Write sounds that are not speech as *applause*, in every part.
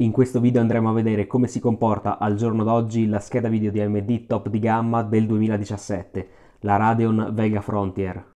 In questo video andremo a vedere come si comporta al giorno d'oggi la scheda video di AMD top di gamma del 2017, la Radeon Vega Frontier.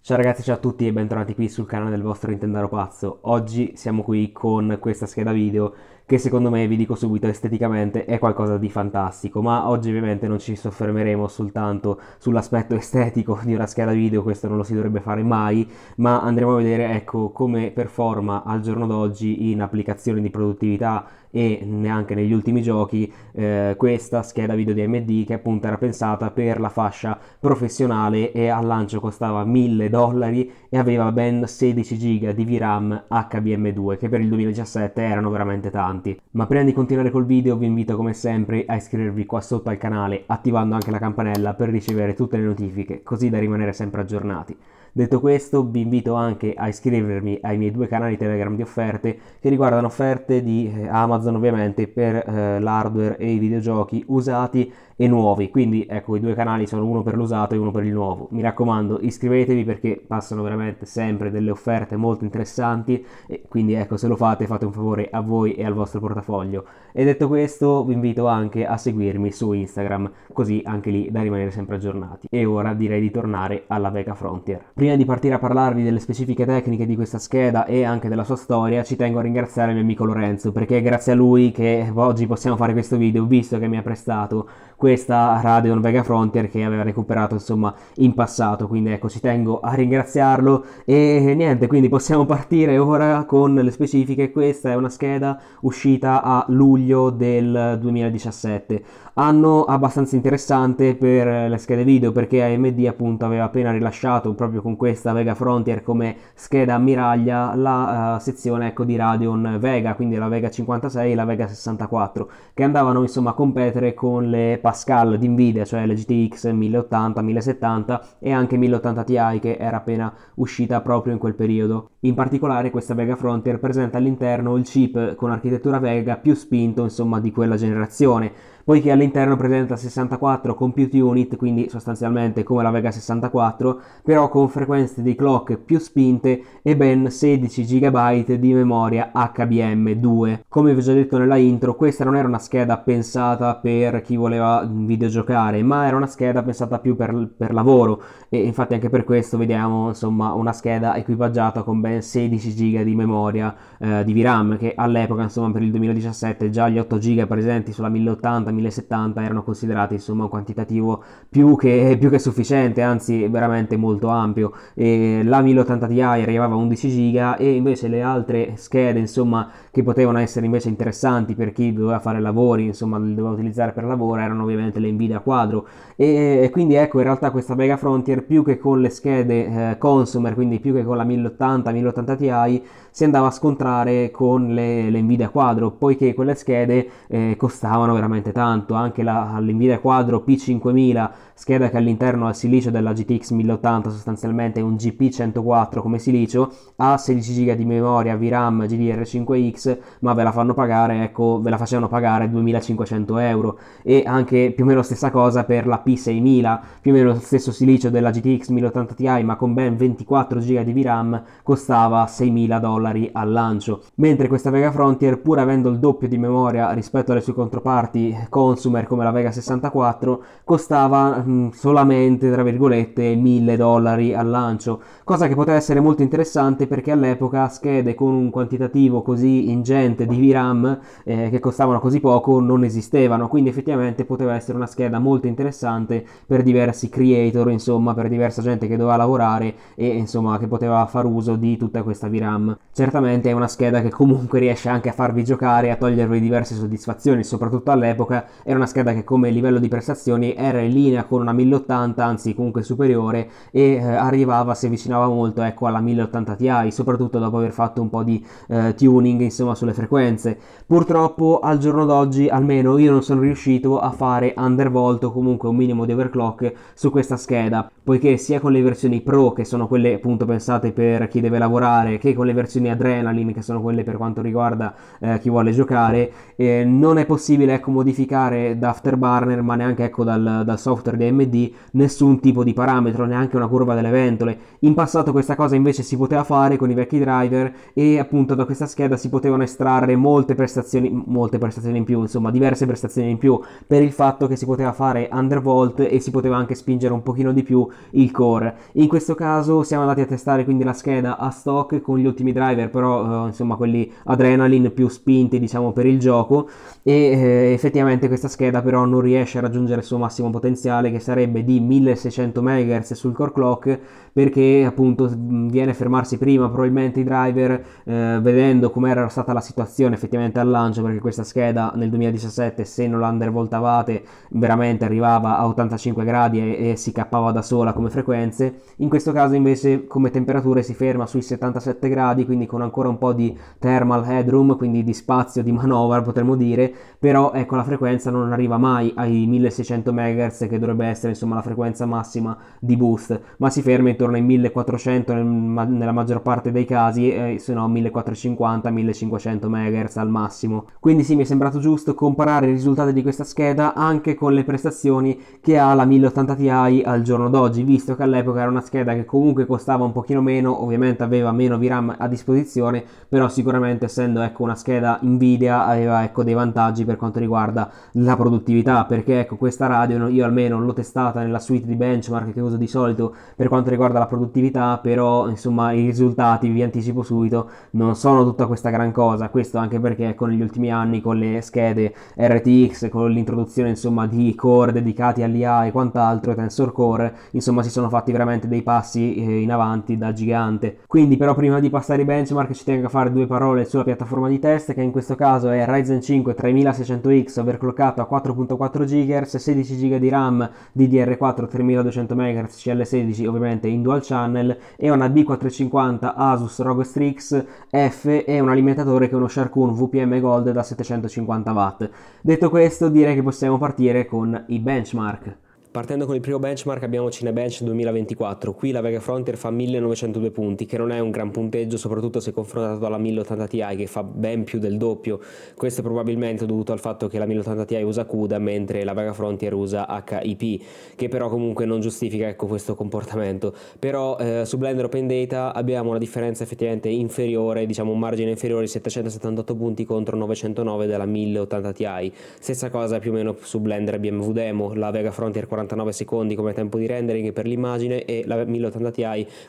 Ciao ragazzi, ciao a tutti e bentornati qui sul canale del vostro Nintendaro Pazzo. Oggi siamo qui con questa scheda video che secondo me, vi dico subito, esteticamente è qualcosa di fantastico, ma oggi ovviamente non ci soffermeremo soltanto sull'aspetto *laughs* estetico di una scheda video, questo non lo si dovrebbe fare mai, ma andremo a vedere ecco come performa al giorno d'oggi in applicazioni di produttività e neanche negli ultimi giochi eh, questa scheda video di AMD che appunto era pensata per la fascia professionale e al lancio costava 1000 dollari e aveva ben 16 giga di VRAM HBM2 che per il 2017 erano veramente tanti. Ma prima di continuare col video vi invito come sempre a iscrivervi qua sotto al canale attivando anche la campanella per ricevere tutte le notifiche così da rimanere sempre aggiornati. Detto questo vi invito anche a iscrivervi ai miei due canali Telegram di offerte che riguardano offerte di eh, Amazon ovviamente per eh, l'hardware e i videogiochi usati e nuovi. Quindi ecco, i due canali sono uno per l'usato e uno per il nuovo. Mi raccomando, iscrivetevi perché passano veramente sempre delle offerte molto interessanti. E quindi ecco, se lo fate, fate un favore a voi e al vostro portafoglio. E detto questo, vi invito anche a seguirmi su Instagram, così anche lì da rimanere sempre aggiornati. E ora direi di tornare alla Vega Frontier. Prima di partire a parlarvi delle specifiche tecniche di questa scheda e anche della sua storia, ci tengo a ringraziare il mio amico Lorenzo perché è grazie a lui che oggi possiamo fare questo video, visto che mi ha prestato questo questa Radeon Vega Frontier che aveva recuperato insomma in passato quindi ecco ci tengo a ringraziarlo e niente quindi possiamo partire ora con le specifiche questa è una scheda uscita a luglio del 2017 anno abbastanza interessante per le schede video perché AMD appunto aveva appena rilasciato proprio con questa Vega Frontier come scheda ammiraglia la uh, sezione ecco di Radeon Vega quindi la Vega 56 e la Vega 64 che andavano insomma a competere con le passate Pascal di Nvidia, cioè la GTX 1080, 1070 e anche 1080 Ti che era appena uscita proprio in quel periodo. In particolare questa Vega Frontier presenta all'interno il chip con architettura Vega più spinto insomma di quella generazione poiché all'interno presenta 64 compute unit, quindi sostanzialmente come la Vega 64, però con frequenze di clock più spinte e ben 16 GB di memoria HBM2. Come vi ho già detto nella intro, questa non era una scheda pensata per chi voleva videogiocare, ma era una scheda pensata più per, per lavoro e infatti anche per questo vediamo insomma una scheda equipaggiata con ben 16 GB di memoria eh, di VRAM che all'epoca insomma per il 2017 già gli 8 GB presenti sulla 1080 1070 erano considerati insomma un quantitativo più che, più che sufficiente, anzi veramente molto ampio. E la 1080 Ti arrivava a 11 giga e invece le altre schede insomma che potevano essere invece interessanti per chi doveva fare lavori, insomma, li doveva utilizzare per lavoro, erano ovviamente le Nvidia Quadro. E, e quindi ecco, in realtà questa Mega Frontier più che con le schede eh, consumer, quindi più che con la 1080, 1080 Ti, si andava a scontrare con le, le Nvidia Quadro, poiché quelle schede eh, costavano veramente tanto, anche la, l'Nvidia Quadro P5000 scheda che all'interno al silicio della GTX 1080 sostanzialmente un GP104 come silicio, ha 16 GB di memoria VRAM GDR5X, ma ve la fanno pagare, ecco, ve la facevano pagare 2500 euro e anche più o meno stessa cosa per la P6000, più o meno lo stesso silicio della GTX 1080 Ti, ma con ben 24 GB di VRAM costava 6000 dollari al lancio, mentre questa Vega Frontier pur avendo il doppio di memoria rispetto alle sue controparti consumer come la Vega 64 costava Mm, solamente, tra virgolette, 1000 dollari al lancio, cosa che poteva essere molto interessante perché all'epoca schede con un quantitativo così ingente di VRAM eh, che costavano così poco non esistevano, quindi effettivamente poteva essere una scheda molto interessante per diversi creator, insomma, per diversa gente che doveva lavorare e insomma che poteva far uso di tutta questa VRAM. Certamente è una scheda che comunque riesce anche a farvi giocare, a togliervi diverse soddisfazioni, soprattutto all'epoca era una scheda che come livello di prestazioni era in linea con con una 1080 anzi comunque superiore e eh, arrivava si avvicinava molto ecco alla 1080 Ti soprattutto dopo aver fatto un po' di eh, tuning insomma sulle frequenze purtroppo al giorno d'oggi almeno io non sono riuscito a fare undervolt o comunque un minimo di overclock su questa scheda poiché sia con le versioni pro che sono quelle appunto pensate per chi deve lavorare che con le versioni adrenaline che sono quelle per quanto riguarda eh, chi vuole giocare eh, non è possibile ecco modificare da afterburner ma neanche ecco dal, dal software di BMD nessun tipo di parametro, neanche una curva delle ventole. In passato questa cosa invece si poteva fare con i vecchi driver e appunto da questa scheda si potevano estrarre molte prestazioni, molte prestazioni in più, insomma diverse prestazioni in più per il fatto che si poteva fare undervolt e si poteva anche spingere un pochino di più il core. In questo caso siamo andati a testare quindi la scheda a stock con gli ultimi driver, però eh, insomma quelli adrenaline più spinti diciamo per il gioco e eh, effettivamente questa scheda però non riesce a raggiungere il suo massimo potenziale che sarebbe di 1600 MHz sul core clock perché appunto viene a fermarsi prima probabilmente i driver eh, vedendo com'era stata la situazione effettivamente al lancio perché questa scheda nel 2017 se non la undervoltavate veramente arrivava a 85 gradi e, e si cappava da sola come frequenze in questo caso invece come temperature si ferma sui 77 gradi quindi con ancora un po' di thermal headroom quindi di spazio di manovra potremmo dire però ecco la frequenza non arriva mai ai 1600 MHz che dovrebbe essere insomma la frequenza massima di boost, ma si ferma intorno ai 1400 nel, nella maggior parte dei casi, eh, se no 1450-1500 MHz al massimo. Quindi sì, mi è sembrato giusto comparare i risultati di questa scheda anche con le prestazioni che ha la 1080 Ti al giorno d'oggi, visto che all'epoca era una scheda che comunque costava un pochino meno, ovviamente aveva meno VRAM a disposizione, però sicuramente essendo ecco, una scheda Nvidia aveva ecco, dei vantaggi per quanto riguarda la produttività, perché ecco, questa radio io almeno l'ho testata nella suite di benchmark che uso di solito per quanto riguarda la produttività, però insomma i risultati, vi anticipo subito, non sono tutta questa gran cosa, questo anche perché con gli ultimi anni, con le schede RTX, con l'introduzione insomma di core dedicati all'IA e quant'altro, Tensor Core, insomma si sono fatti veramente dei passi eh, in avanti da gigante. Quindi però prima di passare ai benchmark ci tengo a fare due parole sulla piattaforma di test che in questo caso è Ryzen 5 3600X overclockato a 4.4 GHz, 16 GB di RAM DDR4 3200 MHz CL16 ovviamente in dual channel e una B450 Asus ROG Strix F e un alimentatore che è uno Sharkoon VPM Gold da 750 W. Detto questo direi che possiamo partire con i benchmark. Partendo con il primo benchmark abbiamo Cinebench 2024, qui la Vega Frontier fa 1902 punti, che non è un gran punteggio soprattutto se confrontato alla 1080 Ti che fa ben più del doppio, questo è probabilmente dovuto al fatto che la 1080 Ti usa CUDA mentre la Vega Frontier usa HIP, che però comunque non giustifica ecco, questo comportamento, però eh, su Blender Open Data abbiamo una differenza effettivamente inferiore, diciamo un margine inferiore di 778 punti contro 909 della 1080 Ti, stessa cosa più o meno su Blender BMW Demo, la Vega Frontier 40 49 secondi come tempo di rendering per l'immagine e la 1080 Ti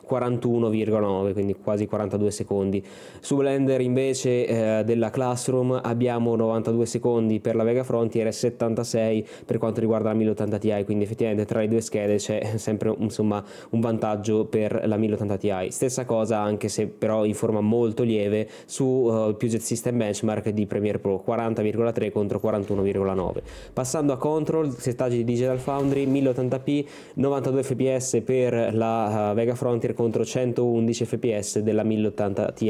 41,9 quindi quasi 42 secondi su Blender invece eh, della Classroom abbiamo 92 secondi per la Vega Frontier e 76 per quanto riguarda la 1080 Ti quindi effettivamente tra le due schede c'è *laughs* sempre insomma un vantaggio per la 1080 Ti stessa cosa anche se però in forma molto lieve su uh, Puget System Benchmark di Premiere Pro 40,3 contro 41,9 passando a Control settaggi di Digital Foundry 1080p 92 fps per la eh, Vega Frontier contro 111 fps della 1080 Ti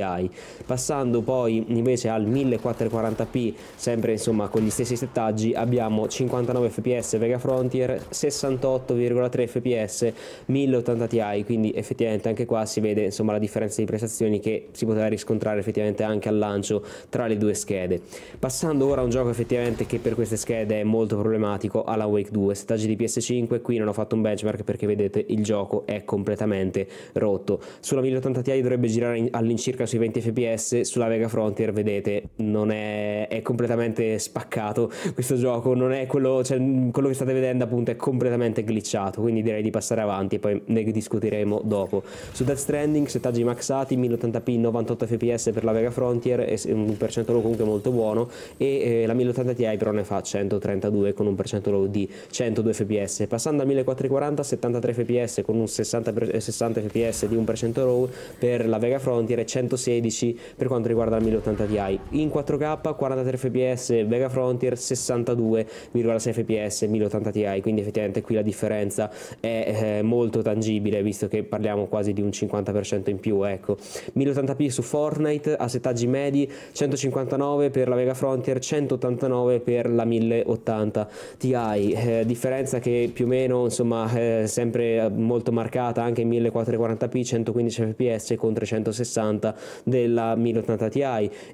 passando poi invece al 1440p sempre insomma con gli stessi settaggi abbiamo 59 fps Vega Frontier 68,3 fps 1080 Ti quindi effettivamente anche qua si vede insomma la differenza di prestazioni che si poteva riscontrare effettivamente anche al lancio tra le due schede passando ora a un gioco effettivamente che per queste schede è molto problematico alla Wake 2 settaggi di PS 5 qui non ho fatto un benchmark perché vedete il gioco è completamente rotto sulla 1080 Ti dovrebbe girare all'incirca sui 20 fps sulla Vega Frontier vedete non è, è completamente spaccato questo gioco non è quello, cioè, quello che state vedendo appunto è completamente glitchato quindi direi di passare avanti e poi ne discuteremo dopo su Death Stranding settaggi maxati 1080p 98 fps per la Vega Frontier un percentolo comunque molto buono e eh, la 1080 Ti però ne fa 132 con un percentolo di 102 fps fps, passando a 1440 73 fps con un 60, 60 fps di 1% RAW per la Vega Frontier e 116 per quanto riguarda la 1080 Ti. In 4K 43 fps Vega Frontier 62,6 fps 1080 Ti, quindi effettivamente qui la differenza è eh, molto tangibile visto che parliamo quasi di un 50% in più, ecco. 1080p su Fortnite a settaggi medi 159 per la Vega Frontier, 189 per la 1080 Ti, eh, differenza che più o meno insomma è eh, sempre eh, molto marcata anche in 1440p 115 fps con 360 della 1080 Ti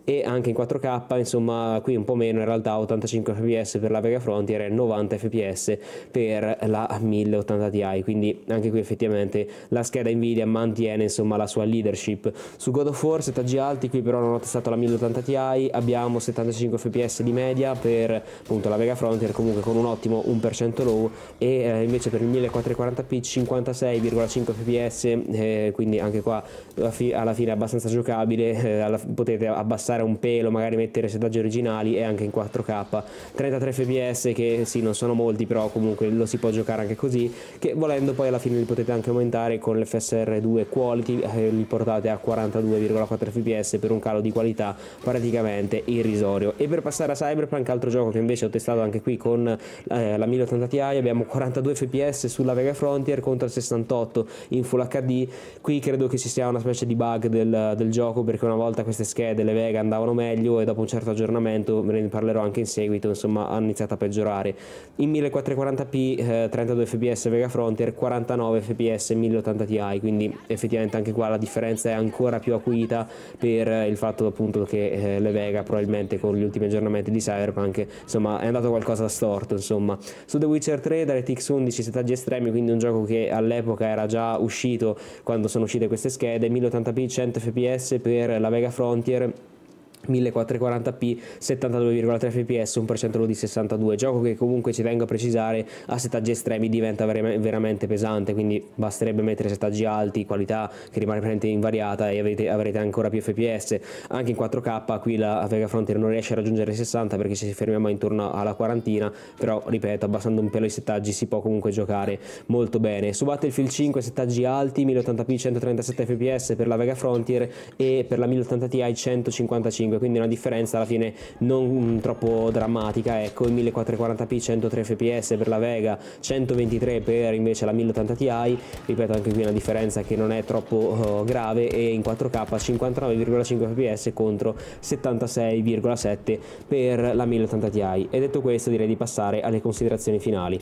e anche in 4K insomma qui un po' meno in realtà 85 fps per la Vega Frontier e 90 fps per la 1080 Ti quindi anche qui effettivamente la scheda Nvidia mantiene insomma la sua leadership su God of War settaggi alti qui però non ho testato la 1080 Ti abbiamo 75 fps di media per appunto la Vega Frontier comunque con un ottimo 1% low e eh, invece per il 1440p 56,5 fps eh, quindi anche qua alla fine è abbastanza giocabile eh, potete abbassare un pelo magari mettere settaggi originali e anche in 4k 33 fps che sì non sono molti però comunque lo si può giocare anche così che volendo poi alla fine li potete anche aumentare con l'FSR2 quality eh, li portate a 42,4 fps per un calo di qualità praticamente irrisorio e per passare a Cyberpunk altro gioco che invece ho testato anche qui con eh, la 1080 Ti abbiamo 42 fps sulla Vega Frontier contro il 68 in Full HD. Qui credo che ci sia una specie di bug del, del gioco perché una volta queste schede, le Vega, andavano meglio e dopo un certo aggiornamento, ve ne parlerò anche in seguito, insomma, hanno iniziato a peggiorare. In 1440p eh, 32 fps Vega Frontier, 49 fps 1080 Ti, quindi effettivamente anche qua la differenza è ancora più acuita per eh, il fatto appunto che eh, le Vega probabilmente con gli ultimi aggiornamenti di Cyberpunk insomma è andato qualcosa storto insomma su The Witcher 3 Zelda RTX 11 settaggi estremi, quindi un gioco che all'epoca era già uscito quando sono uscite queste schede, 1080p 100 fps per la Vega Frontier 1440p 72,3 fps un percentuale di 62 gioco che comunque ci tengo a precisare a settaggi estremi diventa veramente pesante quindi basterebbe mettere settaggi alti qualità che rimane praticamente invariata e avrete, avrete, ancora più fps anche in 4k qui la Vega Frontier non riesce a raggiungere i 60 perché ci fermiamo intorno alla quarantina però ripeto abbassando un pelo i settaggi si può comunque giocare molto bene su Battlefield 5 settaggi alti 1080p 137 fps per la Vega Frontier e per la 1080 Ti 155 125 quindi una differenza alla fine non mm, troppo drammatica ecco il 1440p 103 fps per la Vega 123 per invece la 1080 Ti ripeto anche qui una differenza che non è troppo oh, grave e in 4K 59,5 fps contro 76,7 per la 1080 Ti e detto questo direi di passare alle considerazioni finali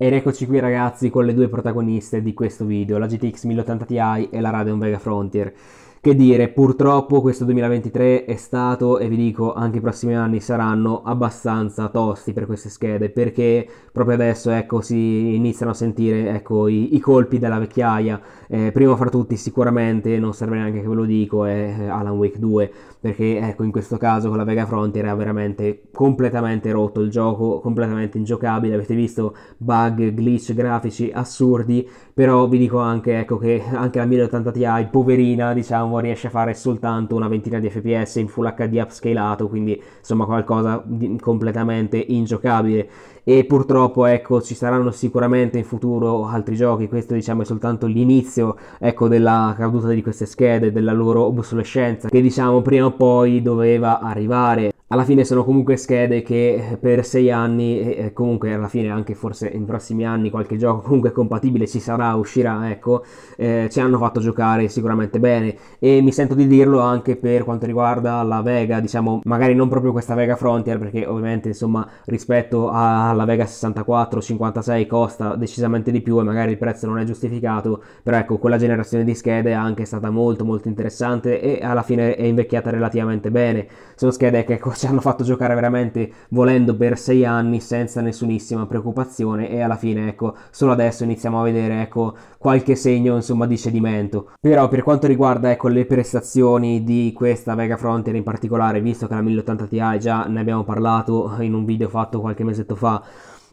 ed eccoci qui ragazzi con le due protagoniste di questo video, la GTX 1080 Ti e la Radeon Vega Frontier. Che dire, purtroppo questo 2023 è stato, e vi dico anche i prossimi anni saranno abbastanza tosti per queste schede, perché proprio adesso ecco, si iniziano a sentire ecco, i, i, colpi della vecchiaia. Eh, primo fra tutti sicuramente, non serve neanche che ve lo dico, è Alan Wake 2, perché ecco, in questo caso con la Vega Frontier era veramente completamente rotto il gioco, completamente ingiocabile, avete visto bug, glitch grafici assurdi, però vi dico anche ecco, che anche la 1080 Ti, poverina, diciamo, diciamo, riesce a fare soltanto una ventina di fps in full HD upscalato, quindi insomma qualcosa di completamente ingiocabile. E purtroppo, ecco, ci saranno sicuramente in futuro altri giochi, questo diciamo è soltanto l'inizio, ecco, della caduta di queste schede, della loro obsolescenza, che diciamo prima o poi doveva arrivare alla fine sono comunque schede che eh, per sei anni, e eh, eh, comunque alla fine anche forse in prossimi anni qualche gioco *laughs* comunque compatibile ci sarà, uscirà, ecco, eh, ci hanno fatto giocare sicuramente bene e mi sento di dirlo anche per quanto riguarda la Vega, diciamo magari non proprio questa Vega Frontier perché ovviamente insomma rispetto alla Vega 64, 56 costa decisamente di più e magari il prezzo non è giustificato, però ecco quella generazione di schede è anche stata molto molto interessante e alla fine è invecchiata relativamente bene, sono schede che costano ci hanno fatto giocare veramente volendo per sei anni senza nessunissima preoccupazione e alla fine ecco solo adesso iniziamo a vedere ecco qualche segno insomma di cedimento però per quanto riguarda ecco le prestazioni di questa Vega Frontier in particolare visto che la 1080 Ti già ne abbiamo parlato in un video fatto qualche mesetto fa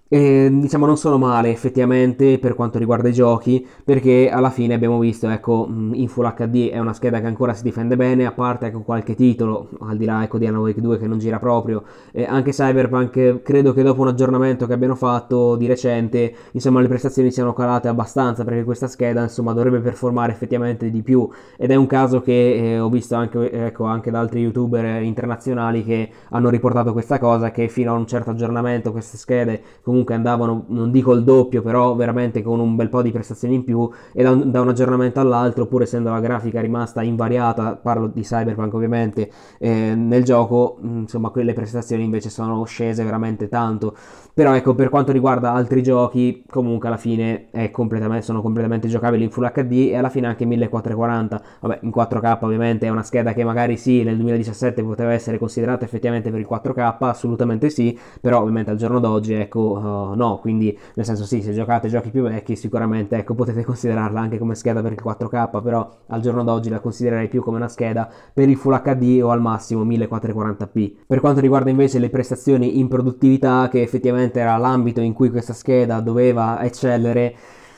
e, ehm, diciamo non sono male effettivamente per quanto riguarda i giochi perché alla fine abbiamo visto ecco in Full HD è una scheda che ancora si difende bene a parte ecco qualche titolo al di là ecco di Wake 2 che non gira proprio eh, anche Cyberpunk credo che dopo un aggiornamento che abbiano fatto di recente insomma le prestazioni siano calate abbastanza perché questa scheda insomma dovrebbe performare effettivamente di più ed è un caso che eh, ho visto anche, ecco, anche da altri youtuber internazionali che hanno riportato questa cosa che fino a un certo aggiornamento queste schede comunque comunque andavano, non dico il doppio, però veramente con un bel po' di prestazioni in più e da un, da un aggiornamento all'altro, pur essendo la grafica rimasta invariata, parlo di Cyberpunk ovviamente, eh, nel gioco, mm, insomma, quelle prestazioni invece sono scese veramente tanto. Però ecco, per quanto riguarda altri giochi, comunque alla fine completamente, sono completamente giocabili in Full HD e alla fine anche 1440, vabbè, in 4K ovviamente è una scheda che magari sì, nel 2017 poteva essere considerata effettivamente per il 4K, assolutamente sì, però ovviamente al giorno d'oggi, ecco, no, quindi nel senso sì, se giocate giochi più vecchi sicuramente ecco, potete considerarla anche come scheda per il 4K, però al giorno d'oggi la considererei più come una scheda per il Full HD o al massimo 1440p. Per quanto riguarda invece le prestazioni in produttività, che effettivamente era l'ambito in cui questa scheda doveva eccellere,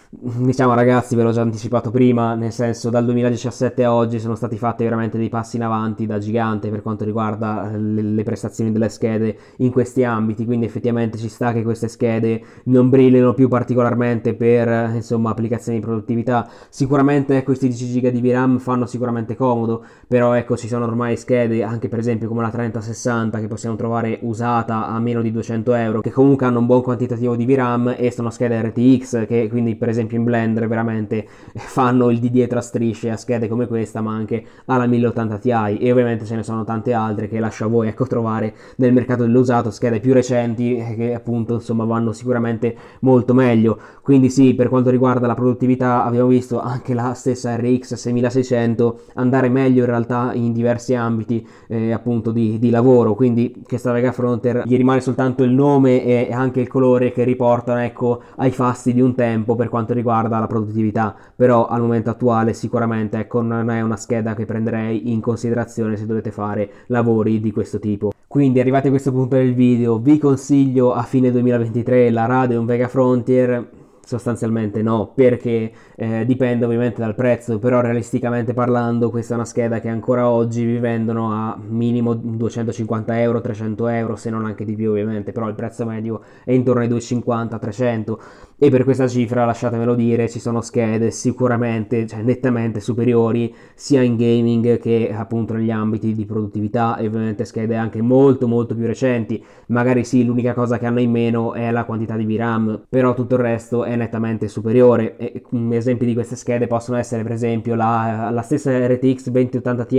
diciamo ragazzi, ve l'ho già anticipato prima, nel senso dal 2017 a oggi sono stati fatti veramente dei passi in avanti da gigante per quanto riguarda eh, le, le prestazioni delle schede in questi ambiti, quindi effettivamente ci sta che queste schede non brillino più particolarmente per eh, insomma, applicazioni di produttività. Sicuramente ecco, questi 10 giga di VRAM fanno sicuramente comodo, però ecco ci sono ormai schede anche per esempio come la 3060 che possiamo trovare usata a meno di 200 euro, che comunque hanno un buon quantitativo di VRAM e sono schede RTX che quindi per esempio esempio in Blender veramente *laughs* fanno il di dietro a strisce, a schede come questa, ma anche alla 1080 Ti e ovviamente ce ne sono tante altre che lascio a voi ecco, trovare nel mercato dell'usato, schede più recenti eh, che appunto insomma vanno sicuramente molto meglio. Quindi sì, per quanto riguarda la produttività abbiamo visto anche la stessa RX 6600 andare meglio in realtà in diversi ambiti eh, appunto di, di, lavoro, quindi questa Vega Fronter gli rimane soltanto il nome e anche il colore che riportano ecco ai fasti di un tempo per quanto quanto riguarda la produttività, però al momento attuale sicuramente ecco, non è una scheda che prenderei in considerazione se dovete fare lavori di questo tipo. Quindi arrivati a questo punto del video vi consiglio a fine 2023 la Radeon Vega Frontier sostanzialmente no, perché eh, dipende ovviamente dal prezzo, però realisticamente parlando questa è una scheda che ancora oggi vi vendono a minimo 250 euro, 300 euro, se non anche di più ovviamente, però il prezzo medio è intorno ai 250-300, e per questa cifra lasciatemelo dire ci sono schede sicuramente, cioè nettamente superiori sia in gaming che appunto negli ambiti di produttività e ovviamente schede anche molto molto più recenti, magari sì l'unica cosa che hanno in meno è la quantità di VRAM, però tutto il resto è nettamente superiore e mm, esempi di queste schede possono essere per esempio la, la stessa RTX 2080 Ti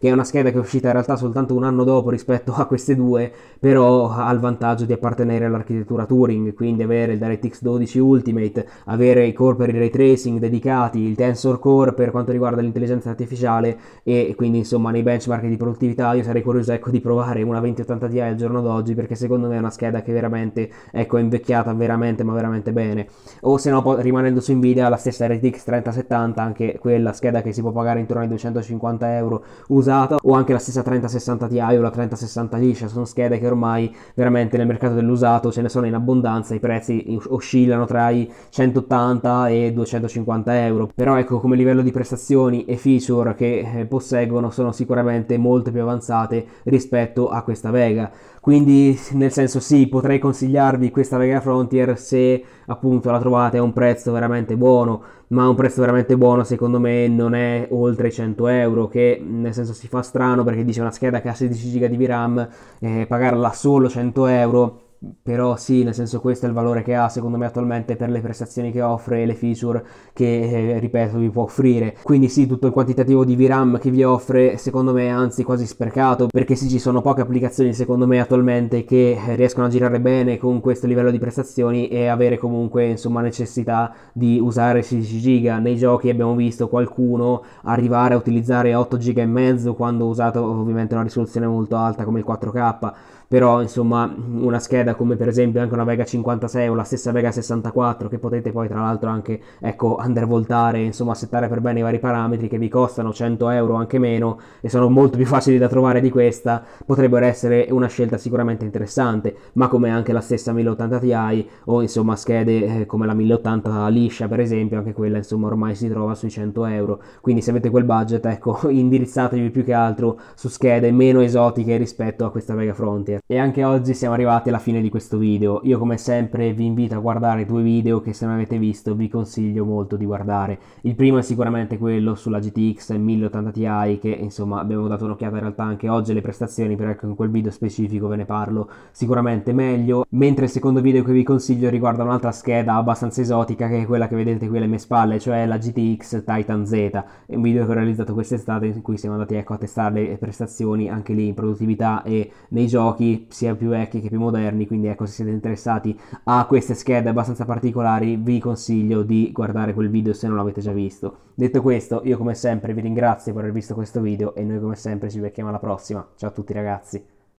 che è una scheda che è uscita in realtà soltanto un anno dopo rispetto a queste due, però ha il vantaggio di appartenere all'architettura Turing, quindi avere il DirectX 12 12 Ultimate, avere i core per il ray tracing dedicati, il tensor core per quanto riguarda l'intelligenza artificiale e quindi insomma nei benchmark di produttività io sarei curioso ecco di provare una 2080 Ti al giorno d'oggi perché secondo me è una scheda che veramente ecco è invecchiata veramente ma veramente bene o se no rimanendo su Nvidia la stessa RTX 3070 anche quella scheda che si può pagare intorno ai 250 euro usata o anche la stessa 3060 Ti o la 3060 liscia sono schede che ormai veramente nel mercato dell'usato ce ne sono in abbondanza i prezzi oscillano oscillano tra i 180 e 250 euro però ecco come livello di prestazioni e feature che eh, posseggono sono sicuramente molto più avanzate rispetto a questa Vega quindi nel senso sì potrei consigliarvi questa Vega Frontier se appunto la trovate a un prezzo veramente buono ma un prezzo veramente buono secondo me non è oltre i 100 euro che nel senso si fa strano perché dice una scheda che ha 16 giga di RAM eh, pagarla solo 100 euro però sì, nel senso questo è il valore che ha secondo me attualmente per le prestazioni che offre e le feature che, eh, ripeto, vi può offrire. Quindi sì, tutto il quantitativo di VRAM che vi offre secondo me è anzi quasi sprecato perché sì, ci sono poche applicazioni secondo me attualmente che riescono a girare bene con questo livello di prestazioni e avere comunque insomma necessità di usare 16 giga. Nei giochi abbiamo visto qualcuno arrivare a utilizzare 8 giga e mezzo quando ho usato ovviamente una risoluzione molto alta come il 4K però insomma una scheda come per esempio anche una Vega 56 o la stessa Vega 64 che potete poi tra l'altro anche ecco undervoltare, insomma settare per bene i vari parametri che vi costano 100 euro anche meno e sono molto più facili da trovare di questa, potrebbero essere una scelta sicuramente interessante, ma come anche la stessa 1080 Ti o insomma schede eh, come la 1080 liscia per esempio, anche quella insomma ormai si trova sui 100 euro, quindi se avete quel budget ecco *laughs* indirizzatevi più che altro su schede meno esotiche rispetto a questa Vega Frontier Master. E anche oggi siamo arrivati alla fine di questo video. Io come sempre vi invito a guardare due video che se non avete visto vi consiglio molto di guardare. Il primo è sicuramente quello sulla GTX 1080 Ti che insomma abbiamo dato un'occhiata in realtà anche oggi alle prestazioni però ecco in quel video specifico ve ne parlo sicuramente meglio. Mentre il secondo video che vi consiglio riguarda un'altra scheda abbastanza esotica che è quella che vedete qui alle mie spalle cioè la GTX Titan Z. È un video che ho realizzato quest'estate in cui siamo andati ecco a testare le prestazioni anche lì in produttività e nei giochi giochi sia più vecchi che più moderni, quindi ecco se siete interessati a queste schede abbastanza particolari vi consiglio di guardare quel video se non l'avete già visto. Detto questo, io come sempre vi ringrazio per aver visto questo video e noi come sempre ci becchiamo alla prossima. Ciao a tutti ragazzi!